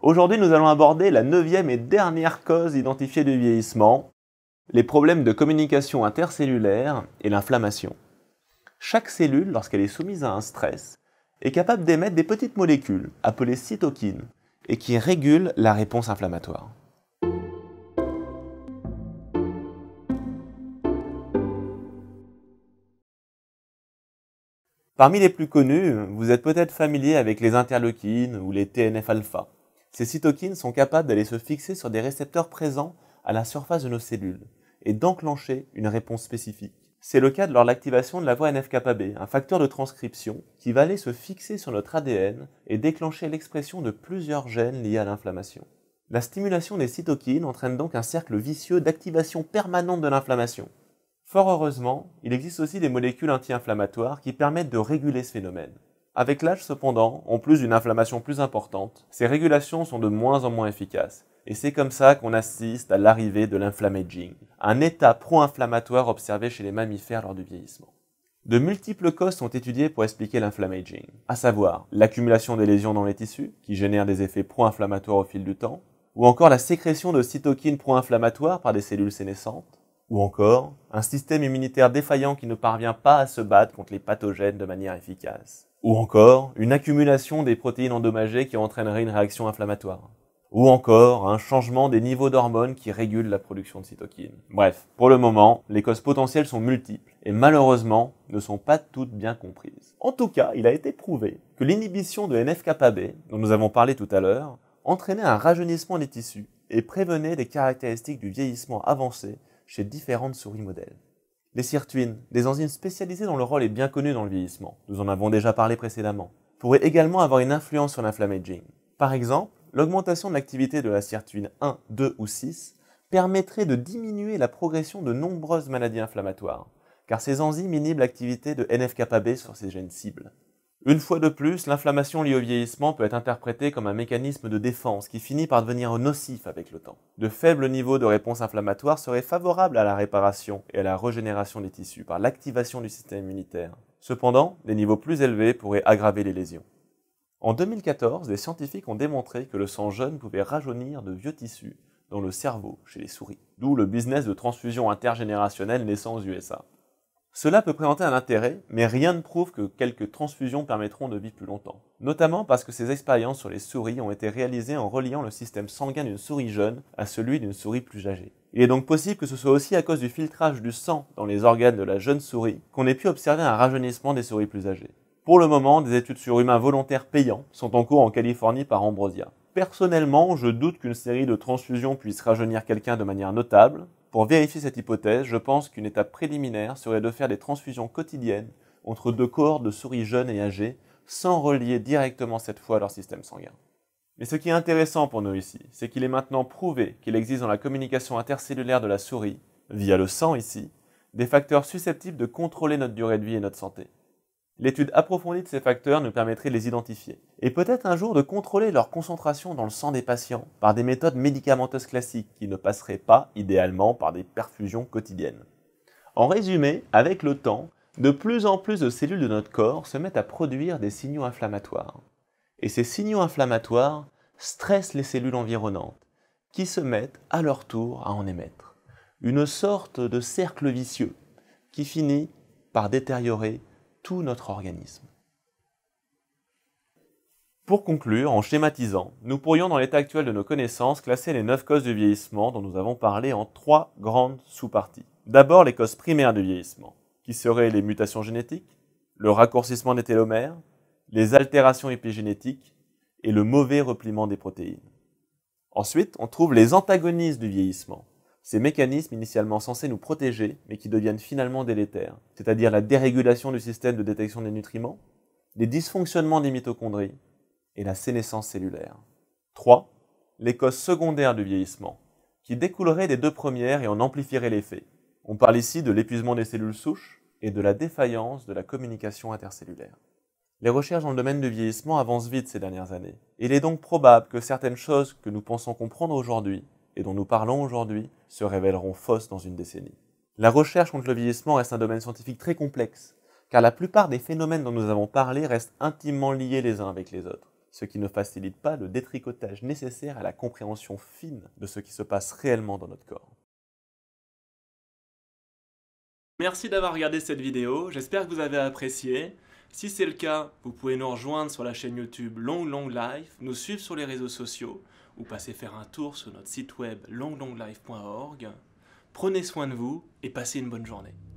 Aujourd'hui, nous allons aborder la neuvième et dernière cause identifiée du vieillissement, les problèmes de communication intercellulaire et l'inflammation. Chaque cellule, lorsqu'elle est soumise à un stress, est capable d'émettre des petites molécules, appelées cytokines, et qui régulent la réponse inflammatoire. Parmi les plus connus, vous êtes peut-être familier avec les interleukines ou les TNF-alpha. Ces cytokines sont capables d'aller se fixer sur des récepteurs présents à la surface de nos cellules et d'enclencher une réponse spécifique. C'est le cas de l'activation de la voie nf un facteur de transcription qui va aller se fixer sur notre ADN et déclencher l'expression de plusieurs gènes liés à l'inflammation. La stimulation des cytokines entraîne donc un cercle vicieux d'activation permanente de l'inflammation. Fort heureusement, il existe aussi des molécules anti-inflammatoires qui permettent de réguler ce phénomène. Avec l'âge cependant, en plus d'une inflammation plus importante, ces régulations sont de moins en moins efficaces. Et c'est comme ça qu'on assiste à l'arrivée de l'inflammaging, un état pro-inflammatoire observé chez les mammifères lors du vieillissement. De multiples causes sont étudiées pour expliquer l'inflammaging, à savoir l'accumulation des lésions dans les tissus, qui génèrent des effets pro-inflammatoires au fil du temps, ou encore la sécrétion de cytokines pro-inflammatoires par des cellules sénescentes, ou encore un système immunitaire défaillant qui ne parvient pas à se battre contre les pathogènes de manière efficace. Ou encore une accumulation des protéines endommagées qui entraînerait une réaction inflammatoire. Ou encore un changement des niveaux d'hormones qui régulent la production de cytokines. Bref, pour le moment, les causes potentielles sont multiples et malheureusement ne sont pas toutes bien comprises. En tout cas, il a été prouvé que l'inhibition de nf dont nous avons parlé tout à l'heure, entraînait un rajeunissement des tissus et prévenait des caractéristiques du vieillissement avancé chez différentes souris modèles. Les sirtuines, des enzymes spécialisées dont le rôle est bien connu dans le vieillissement, nous en avons déjà parlé précédemment, pourraient également avoir une influence sur l'inflammaging. Par exemple, l'augmentation de l'activité de la sirtuine 1, 2 ou 6 permettrait de diminuer la progression de nombreuses maladies inflammatoires, car ces enzymes inhibent l'activité de nf sur ces gènes cibles. Une fois de plus, l'inflammation liée au vieillissement peut être interprétée comme un mécanisme de défense qui finit par devenir nocif avec le temps. De faibles niveaux de réponse inflammatoire seraient favorables à la réparation et à la régénération des tissus par l'activation du système immunitaire. Cependant, des niveaux plus élevés pourraient aggraver les lésions. En 2014, des scientifiques ont démontré que le sang jeune pouvait rajeunir de vieux tissus dans le cerveau chez les souris, d'où le business de transfusion intergénérationnelle naissant aux USA. Cela peut présenter un intérêt, mais rien ne prouve que quelques transfusions permettront de vivre plus longtemps. Notamment parce que ces expériences sur les souris ont été réalisées en reliant le système sanguin d'une souris jeune à celui d'une souris plus âgée. Il est donc possible que ce soit aussi à cause du filtrage du sang dans les organes de la jeune souris qu'on ait pu observer un rajeunissement des souris plus âgées. Pour le moment, des études sur humains volontaires payants sont en cours en Californie par Ambrosia. Personnellement, je doute qu'une série de transfusions puisse rajeunir quelqu'un de manière notable, pour vérifier cette hypothèse, je pense qu'une étape préliminaire serait de faire des transfusions quotidiennes entre deux corps de souris jeunes et âgées, sans relier directement cette fois leur système sanguin. Mais ce qui est intéressant pour nous ici, c'est qu'il est maintenant prouvé qu'il existe dans la communication intercellulaire de la souris, via le sang ici, des facteurs susceptibles de contrôler notre durée de vie et notre santé. L'étude approfondie de ces facteurs nous permettrait de les identifier, et peut-être un jour de contrôler leur concentration dans le sang des patients par des méthodes médicamenteuses classiques qui ne passeraient pas idéalement par des perfusions quotidiennes. En résumé, avec le temps, de plus en plus de cellules de notre corps se mettent à produire des signaux inflammatoires. Et ces signaux inflammatoires stressent les cellules environnantes, qui se mettent à leur tour à en émettre. Une sorte de cercle vicieux qui finit par détériorer notre organisme. Pour conclure, en schématisant, nous pourrions dans l'état actuel de nos connaissances classer les neuf causes du vieillissement dont nous avons parlé en trois grandes sous-parties. D'abord les causes primaires du vieillissement, qui seraient les mutations génétiques, le raccourcissement des télomères, les altérations épigénétiques et le mauvais repliement des protéines. Ensuite, on trouve les antagonistes du vieillissement, ces mécanismes initialement censés nous protéger, mais qui deviennent finalement délétères, c'est-à-dire la dérégulation du système de détection des nutriments, les dysfonctionnements des mitochondries et la sénescence cellulaire. 3. Les causes secondaires du vieillissement, qui découleraient des deux premières et en amplifieraient l'effet. On parle ici de l'épuisement des cellules souches et de la défaillance de la communication intercellulaire. Les recherches dans le domaine du vieillissement avancent vite ces dernières années. Il est donc probable que certaines choses que nous pensons comprendre aujourd'hui et dont nous parlons aujourd'hui se révéleront fausses dans une décennie. La recherche contre le vieillissement reste un domaine scientifique très complexe, car la plupart des phénomènes dont nous avons parlé restent intimement liés les uns avec les autres, ce qui ne facilite pas le détricotage nécessaire à la compréhension fine de ce qui se passe réellement dans notre corps. Merci d'avoir regardé cette vidéo, j'espère que vous avez apprécié. Si c'est le cas, vous pouvez nous rejoindre sur la chaîne YouTube Long Long Life, nous suivre sur les réseaux sociaux ou passer faire un tour sur notre site web longlonglife.org. Prenez soin de vous et passez une bonne journée.